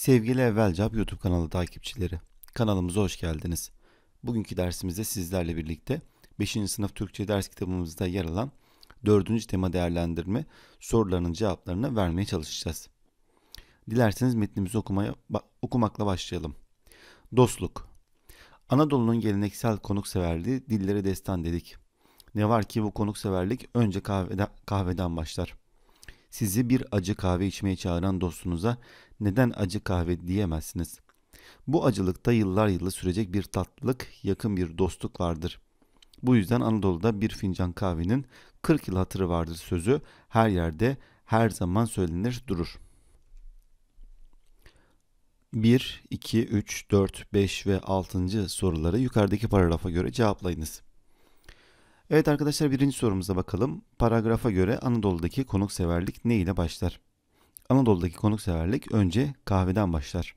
Sevgili Evvelcap YouTube kanalı takipçileri, kanalımıza hoş geldiniz. Bugünkü dersimizde sizlerle birlikte 5. sınıf Türkçe ders kitabımızda yer alan 4. tema değerlendirme sorularının cevaplarını vermeye çalışacağız. Dilerseniz metnimizi okumaya, okumakla başlayalım. Dostluk Anadolu'nun geleneksel konukseverliği dillere destan dedik. Ne var ki bu konukseverlik önce kahveden, kahveden başlar.'' sizi bir acı kahve içmeye çağıran dostunuza neden acı kahve diyemezsiniz. Bu acılıkta yıllar yılı sürecek bir tatlılık, yakın bir dostluk vardır. Bu yüzden Anadolu'da bir fincan kahvenin 40 yıl hatırı vardır sözü her yerde her zaman söylenir durur. 1, 2, 3, 4, 5 ve 6. soruları yukarıdaki paragrafa göre cevaplayınız. Evet arkadaşlar birinci sorumuza bakalım. Paragrafa göre Anadolu'daki konukseverlik ne ile başlar? Anadolu'daki konukseverlik önce kahveden başlar.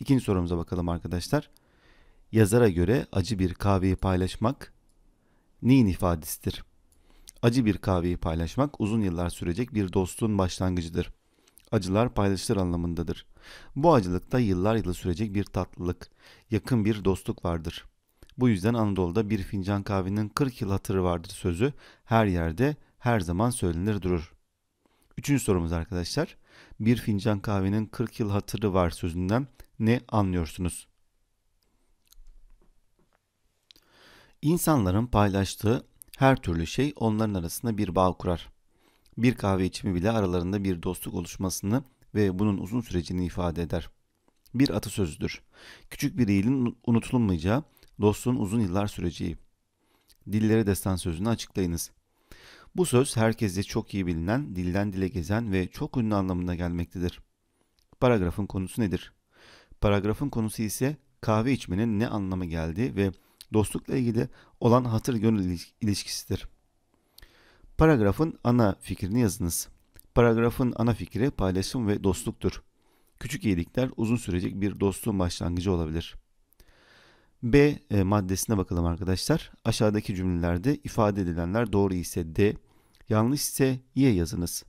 İkinci sorumuza bakalım arkadaşlar. Yazara göre acı bir kahveyi paylaşmak neyin ifadesidir? Acı bir kahveyi paylaşmak uzun yıllar sürecek bir dostluğun başlangıcıdır. Acılar paylaşılır anlamındadır. Bu acılıkta yıllar yılı sürecek bir tatlılık, yakın bir dostluk vardır.'' Bu yüzden Anadolu'da bir fincan kahvenin 40 yıl hatırı vardır sözü her yerde her zaman söylenir durur. Üçüncü sorumuz arkadaşlar. Bir fincan kahvenin 40 yıl hatırı var sözünden ne anlıyorsunuz? İnsanların paylaştığı her türlü şey onların arasında bir bağ kurar. Bir kahve içimi bile aralarında bir dostluk oluşmasını ve bunun uzun sürecini ifade eder. Bir atasözüdür. Küçük bir iyiliğin unutulmayacağı dostluğun uzun yıllar süreceği. Dillere destan sözünü açıklayınız. Bu söz herkese çok iyi bilinen, dilden dile gezen ve çok ünlü anlamına gelmektedir. Paragrafın konusu nedir? Paragrafın konusu ise kahve içmenin ne anlama geldiği ve dostlukla ilgili olan hatır gönül ilişkisidir. Paragrafın ana fikrini yazınız. Paragrafın ana fikri paylaşım ve dostluktur. Küçük iyilikler uzun sürecek bir dostluğun başlangıcı olabilir.'' B e, maddesine bakalım arkadaşlar. Aşağıdaki cümlelerde ifade edilenler doğru ise D, yanlış ise Y yazınız.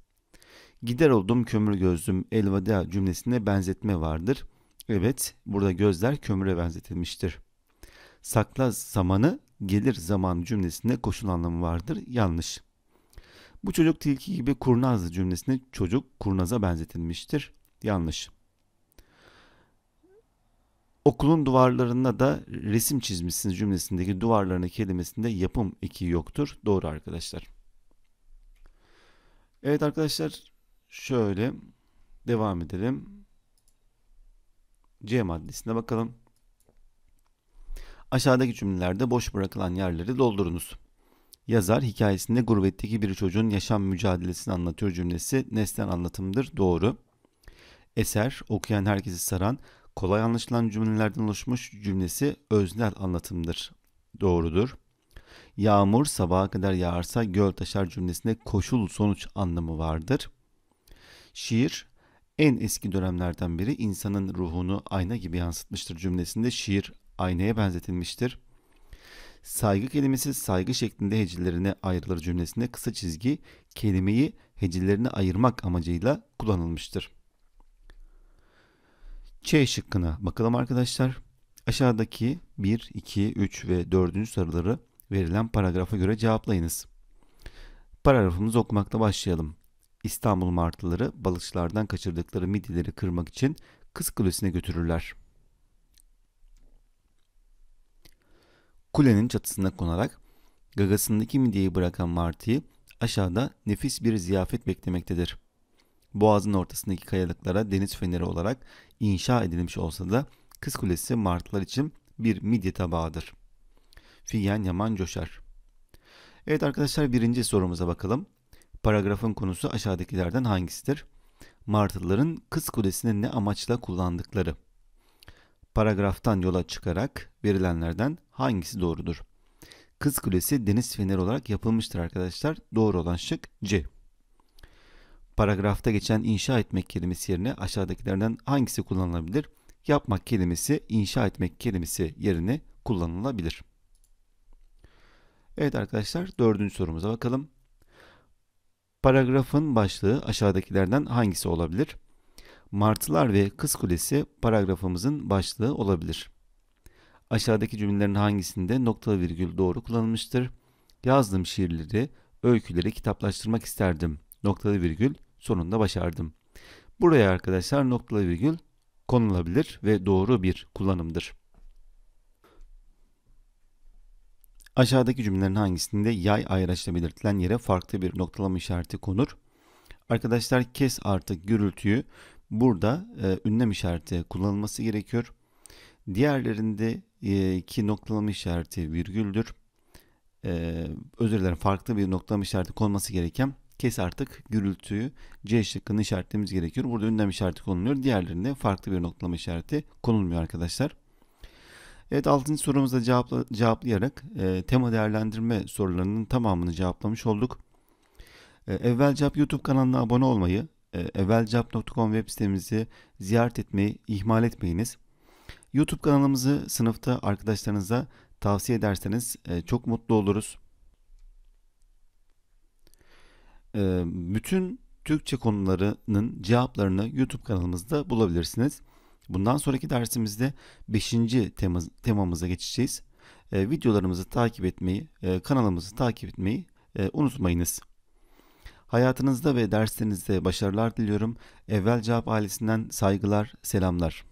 Gider oldum kömür gözlüm elveda cümlesine benzetme vardır. Evet, burada gözler kömüre benzetilmiştir. Sakla zamanı gelir zaman cümlesinde koşul anlamı vardır. Yanlış. Bu çocuk tilki gibi kurnazdı cümlesinde çocuk kurnaza benzetilmiştir. Yanlış. Okulun duvarlarına da resim çizmişsiniz cümlesindeki duvarlarına kelimesinde yapım eki yoktur. Doğru arkadaşlar. Evet arkadaşlar şöyle devam edelim. C maddesine bakalım. Aşağıdaki cümlelerde boş bırakılan yerleri doldurunuz. Yazar hikayesinde gurbetteki bir çocuğun yaşam mücadelesini anlatıyor cümlesi nesnel anlatımdır. Doğru. Eser okuyan herkesi saran kolay anlaşılan cümlelerden oluşmuş cümlesi öznel anlatımdır. Doğrudur. Yağmur sabaha kadar yağarsa göl taşar cümlesinde koşul sonuç anlamı vardır. Şiir en eski dönemlerden beri insanın ruhunu ayna gibi yansıtmıştır cümlesinde şiir aynaya benzetilmiştir. Saygı kelimesi saygı şeklinde hecelerine ayrılır cümlesinde kısa çizgi kelimeyi hecelerine ayırmak amacıyla kullanılmıştır. C şıkkına bakalım arkadaşlar. Aşağıdaki 1, 2, 3 ve 4. sarıları verilen paragrafa göre cevaplayınız. Paragrafımızı okumakla başlayalım. İstanbul martıları balıkçılardan kaçırdıkları midyeleri kırmak için Kız Kulesi'ne götürürler. Kulenin çatısına konarak gagasındaki midyeyi bırakan martıyı aşağıda nefis bir ziyafet beklemektedir.'' Boğazın ortasındaki kayalıklara deniz feneri olarak inşa edilmiş olsa da Kız Kulesi martılar için bir midye tabağıdır. Figen Yaman coşar. Evet arkadaşlar birinci sorumuza bakalım. Paragrafın konusu aşağıdakilerden hangisidir? Martılıların Kız Kulesi'ni ne amaçla kullandıkları. Paragraftan yola çıkarak verilenlerden hangisi doğrudur? Kız Kulesi deniz feneri olarak yapılmıştır arkadaşlar. Doğru olan şık C paragrafta geçen inşa etmek kelimesi yerine aşağıdakilerden hangisi kullanılabilir? Yapmak kelimesi inşa etmek kelimesi yerine kullanılabilir. Evet arkadaşlar dördüncü sorumuza bakalım. Paragrafın başlığı aşağıdakilerden hangisi olabilir? Martılar ve Kız Kulesi paragrafımızın başlığı olabilir. Aşağıdaki cümlelerin hangisinde noktalı virgül doğru kullanılmıştır? Yazdığım şiirleri, öyküleri kitaplaştırmak isterdim. Noktalı virgül sonunda başardım. Buraya arkadaşlar noktalı virgül konulabilir ve doğru bir kullanımdır. Aşağıdaki cümlelerin hangisinde yay ayraçla belirtilen yere farklı bir noktalama işareti konur? Arkadaşlar kes artık gürültüyü burada e, ünlem işareti kullanılması gerekiyor. Diğerlerindeki e, noktalama işareti virgüldür. E, özür dilerim farklı bir noktalama işareti konması gereken kes artık gürültüyü C şıkkını işaretlememiz gerekiyor. Burada ünlem işareti konuluyor. Diğerlerinde farklı bir noktalama işareti konulmuyor arkadaşlar. Evet 6. sorumuza cevapla, cevaplayarak e, tema değerlendirme sorularının tamamını cevaplamış olduk. E, Evvel Cevap YouTube kanalına abone olmayı, e, evvelcevap.com web sitemizi ziyaret etmeyi ihmal etmeyiniz. YouTube kanalımızı sınıfta arkadaşlarınıza tavsiye ederseniz e, çok mutlu oluruz. Ee, bütün Türkçe konularının cevaplarını YouTube kanalımızda bulabilirsiniz. Bundan sonraki dersimizde 5. temamıza geçeceğiz. Ee, videolarımızı takip etmeyi, e, kanalımızı takip etmeyi e, unutmayınız. Hayatınızda ve derslerinizde başarılar diliyorum. Evvel Cevap ailesinden saygılar, selamlar.